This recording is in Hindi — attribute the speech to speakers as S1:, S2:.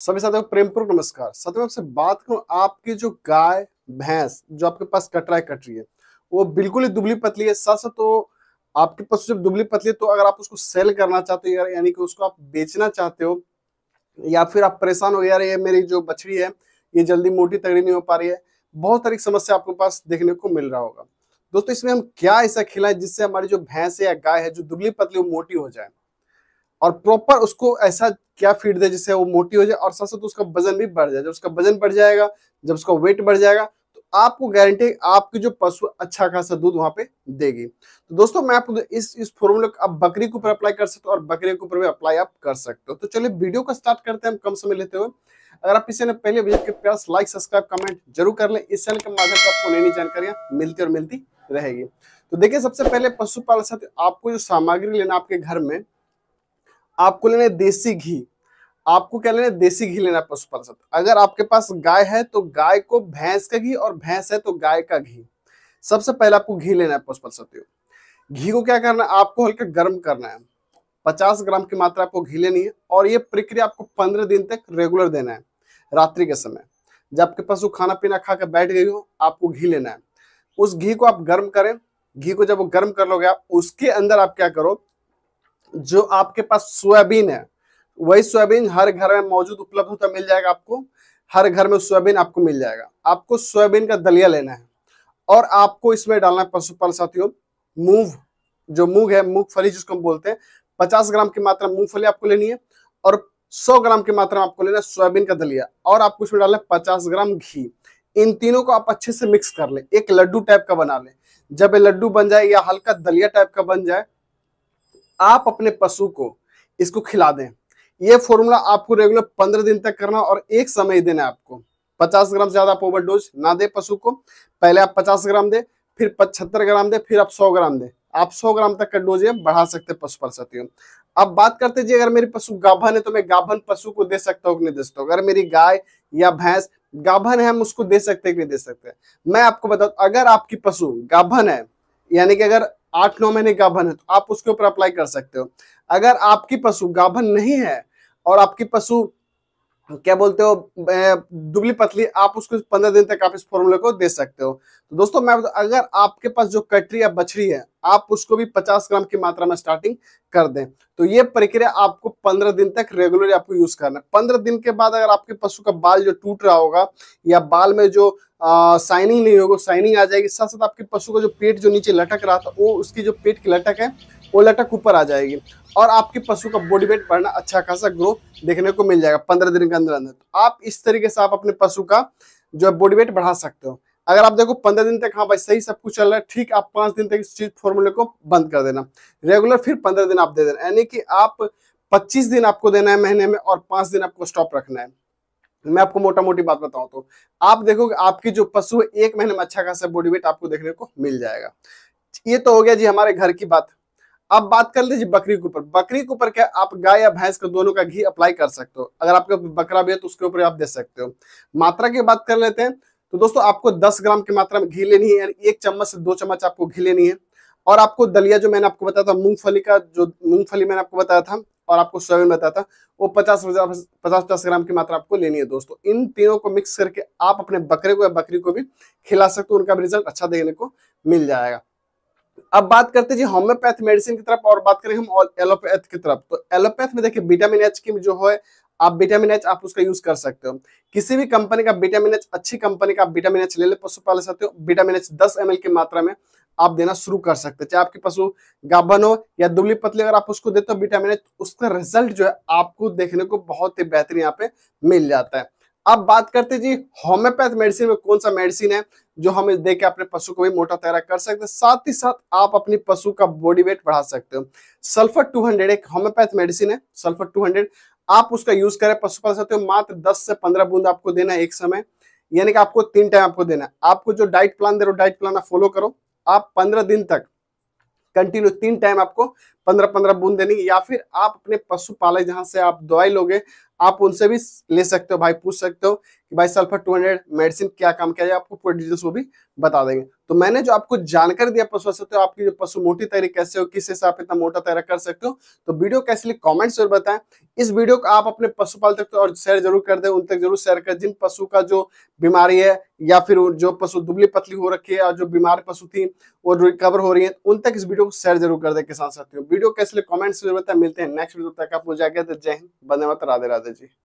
S1: सभी साथियों प्रेम नमस्कार साथियों आपसे बात करूं आपकी जो गाय भैंस जो आपके पास कटरा है कटरी है वो बिल्कुल ही दुबली पतली है साथ साथ तो आपके पास जब दुबली पतली है तो अगर आप उसको सेल करना चाहते हो यार यानी कि उसको आप बेचना चाहते हो या फिर आप परेशान हो यार ये मेरी जो बछड़ी है ये जल्दी मोटी तगड़ी नहीं हो पा रही है बहुत सारी समस्या आपके पास देखने को मिल रहा होगा दोस्तों इसमें हम क्या ऐसा खिलाएं जिससे हमारी जो भैंस है या गाय है जो दुबली पतली वो मोटी हो जाए और प्रॉपर उसको ऐसा क्या फीड दे जिससे वो मोटी हो जाए और साथ साथ उसका वजन भी बढ़ जाए जब उसका वजन बढ़ जाएगा जब उसका वेट बढ़ जाएगा तो आपको गारंटी आपकी जो पशु अच्छा खासा दूध वहां पे देगी तो दोस्तों मैं आपको इस इस फॉर्मूले को आप बकरी के ऊपर अप्लाई कर सकते हो और बकरी के ऊपर भी अप्लाई आप कर सकते हो तो चलिए वीडियो का स्टार्ट करते हैं हम कम समय लेते हुए अगर आप इस चैनल पहले विजिट के प्यास लाइक सब्सक्राइब कमेंट जरूर कर ले इस चैनल के माध्यम से आपको नई नई जानकारियां मिलती और मिलती रहेगी तो देखिये सबसे पहले पशुपालन साथ आपको जो सामग्री लेना आपके घर में आपको लेना है देसी घी आपको क्या लेना है देसी घी लेना है पशु पालन अगर आपके पास गाय है तो गाय को भैंस का घी और भैंस है तो गाय का घी सबसे पहले आपको घी लेना है पशुपाल सत्यो घी को क्या करना है आपको हल्का गर्म करना है पचास ग्राम की मात्रा आपको घी लेनी है और ये प्रक्रिया आपको पंद्रह दिन तक रेगुलर देना है रात्रि के समय जब आपके पशु खाना पीना खा कर बैठ गई हो आपको घी लेना है उस घी को आप गर्म करें घी को जब वो गर्म कर लोगे आप उसके अंदर आप क्या करो जो आपके पास सोयाबीन है वही सोयाबीन हर घर में मौजूद उपलब्ध होता तो मिल जाएगा आपको हर घर में सोयाबीन आपको मिल जाएगा आपको सोयाबीन का दलिया लेना है और आपको इसमें डालना है पशुपाल साथियों मूव जो मूंग है मूंगफली जिसको हम बोलते हैं पचास ग्राम की मात्रा मूंगफली आपको लेनी है और सौ ग्राम की मात्रा में आपको लेना है सोयाबीन का दलिया और आपको इसमें डालना है पचास ग्राम घी इन तीनों को आप अच्छे से मिक्स कर ले एक लड्डू टाइप का बना ले जब ये लड्डू बन जाए या हल्का दलिया टाइप का बन जाए आप अपने पशु को इसको खिला दें ये फॉर्मूला आपको रेगुलर पंद्रह दिन तक करना और एक समय देना है आपको पचास ग्राम से ज्यादा आप डोज ना दे पशु को पहले आप पचास ग्राम दे फिर पचहत्तर ग्राम दे फिर आप सौ ग्राम दे आप सौ ग्राम तक का डोज बढ़ा सकते हैं पशु परिस्थितियों अब बात करते जी अगर मेरी पशु गाभन है तो मैं गाभन पशु को दे सकता हूँ कि नहीं दे सकता अगर मेरी गाय या भैंस गाभन है हम उसको दे सकते हैं कि नहीं दे सकते मैं आपको बताऊ अगर आपकी पशु गाभन है यानी कि अगर आठ नौ महीने गाभन है तो आप उसके ऊपर अप्लाई कर सकते हो अगर आपकी पशु गाभन नहीं है और आपकी पशु क्या बोलते हो दुबली पतली आप उसको पंद्रह दिन तक आप इस फॉर्मूले को दे सकते हो तो दोस्तों मैं अगर आपके पास जो कटरी या बछड़ी है आप उसको भी पचास ग्राम की मात्रा में स्टार्टिंग कर दें तो ये प्रक्रिया आपको पंद्रह दिन तक रेगुलरली आपको यूज करना है पंद्रह दिन के बाद अगर आपके पशु का बाल जो टूट रहा होगा या बाल में जो साइनिंग नहीं होगी साइनिंग आ जाएगी साथ साथ आपके पशु का जो पेट जो नीचे लटक रहा था वो उसकी जो पेट की लटक है वो लटक ऊपर आ जाएगी और आपके पशु का बॉडी वेट बढ़ना अच्छा खासा ग्रो देखने को मिल जाएगा पंद्रह दिन के अंदर अंदर तो आप इस तरीके से आप अपने पशु का जो है बॉडी वेट बढ़ा सकते हो अगर आप देखो पंद्रह दिन तक हाँ भाई सही सब कुछ चल रहा है ठीक आप पाँच दिन तक इस चीज फॉर्मूले को बंद कर देना रेगुलर फिर पंद्रह दिन आप दे देना यानी कि आप पच्चीस दिन आपको देना है महीने में और पांच दिन आपको स्टॉप रखना है मैं आपको मोटा मोटी बात बताऊं तो आप देखोगे आपकी जो पशु है एक महीने में अच्छा खासा बॉडी वेट आपको देखने को मिल जाएगा ये तो हो गया जी हमारे घर की बात अब बात कर लीजिए बकरी के ऊपर बकरी के ऊपर क्या आप गाय या भैंस का दोनों का घी अप्लाई कर सकते हो अगर आपके बकरा भी है तो उसके ऊपर आप दे सकते हो मात्रा की बात कर लेते हैं तो दोस्तों आपको 10 ग्राम की मात्रा में घी लेनी है यानी एक चम्मच से दो चम्मच आपको घी लेनी है और आपको दलिया जो मैंने आपको बताया था मूंगफली का जो मूंगफली मैंने आपको बताया था और आपको सोयाबीन बताया था वो पचास पचास पचास ग्राम की मात्रा आपको लेनी है दोस्तों इन तीनों को मिक्स करके आप अपने बकरे को या बकरी को भी खिला सकते हो उनका भी रिजल्ट अच्छा देखने को मिल जाएगा अब बात करते जी होम्योपैथ मेडिसिन की तरफ और बात करें हम एलोपैथ की तरफ तो एलोपैथ में देखिए विटामिन एच की जो है आप विटामिन एच आप उसका यूज कर सकते हो किसी भी कंपनी का विटामिन एच अच्छी कंपनी का आप विटामिन एच ले ले पशु पाल सकते हो विटामिन एच दस एम की मात्रा में आप देना शुरू कर सकते हो चाहे आपके पशु गाभन हो या दुबली पतली अगर आप उसको देते हो विटामिन एच उसका रिजल्ट जो है आपको देखने को बहुत ही बेहतरीन यहाँ पे मिल जाता है अब बात करते जी होम्योपैथ मेडिसिन में कौन सा मेडिसिन है जो हम दे के अपने पशु को भी मोटा तैरा कर सकते हैं साथ ही साथ आप अपनी पशु का बॉडी वेट बढ़ा सकते हो सल्फर 200 एक होम्योपैथ मेडिसिन है सल्फर 200 आप उसका यूज करें पशु पाल सकते हो मात्र 10 से 15 बूंद आपको देना है एक समय यानी कि आपको तीन टाइम आपको देना है आपको जो डाइट प्लान दे रहे हो डाइट प्लान फॉलो करो आप पंद्रह दिन तक कंटिन्यू तीन टाइम आपको पंद्रह पंद्रह बूंद देनी या फिर आप अपने पशु पाले जहाँ से आप दवाई लोगे आप उनसे भी ले सकते हो भाई पूछ सकते हो कि भाई सल्फर 200 मेडिसिन क्या काम किया जाए आपको पूरे डिटेल्स वो भी बता देंगे तो मैंने जो आपको जानकारी दिया पशु से तो आपकी जो पशु मोटी तैयारी कैसे हो किस हिसाब से इतना मोटा तैयार कर सकते हो तो वीडियो कैसे लिए कॉमेंट जरूर बताएं इस वीडियो को आप अपने पशुपाल तक तो और शेयर जरूर कर दें उन तक जरूर शेयर कर जिन पशु का जो बीमारी है या फिर जो पशु दुबली पतली हो रखी है और जो बीमार पशु थी वो रिकवर हो रही है उन तक इस वीडियो को शेयर जरूर कर दे किसान साथियों वीडियो कैसे लिए कॉमेंट्स जरूर बताएं मिलते हैं नेक्स्ट वीडियो तक आप हो जाएगा जय हिंद बंदे मत राधे राधे जी